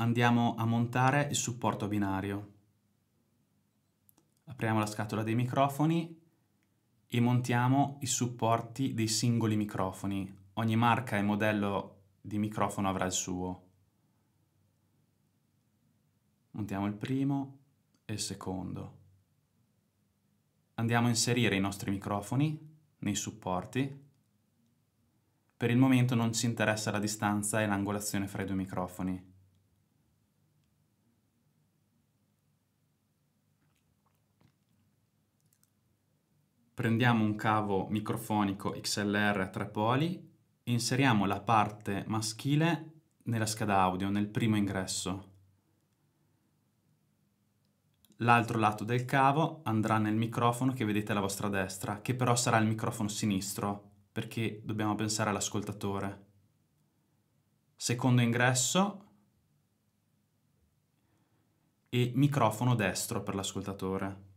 andiamo a montare il supporto binario. Apriamo la scatola dei microfoni e montiamo i supporti dei singoli microfoni. Ogni marca e modello di microfono avrà il suo. Montiamo il primo e il secondo. Andiamo a inserire i nostri microfoni nei supporti. Per il momento non ci interessa la distanza e l'angolazione fra i due microfoni. prendiamo un cavo microfonico XLR a tre poli e inseriamo la parte maschile nella scheda audio, nel primo ingresso. L'altro lato del cavo andrà nel microfono che vedete alla vostra destra, che però sarà il microfono sinistro, perché dobbiamo pensare all'ascoltatore. Secondo ingresso e microfono destro per l'ascoltatore.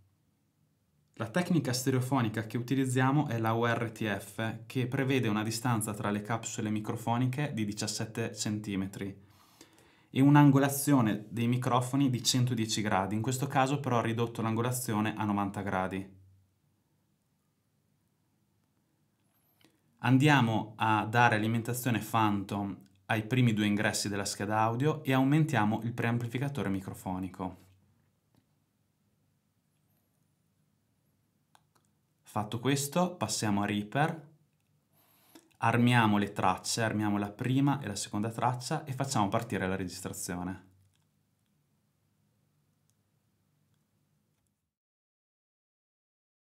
La tecnica stereofonica che utilizziamo è la URTF, che prevede una distanza tra le capsule microfoniche di 17 cm e un'angolazione dei microfoni di 110 gradi, in questo caso però ho ridotto l'angolazione a 90 gradi. Andiamo a dare alimentazione phantom ai primi due ingressi della scheda audio e aumentiamo il preamplificatore microfonico. Fatto questo, passiamo a Reaper, armiamo le tracce, armiamo la prima e la seconda traccia e facciamo partire la registrazione.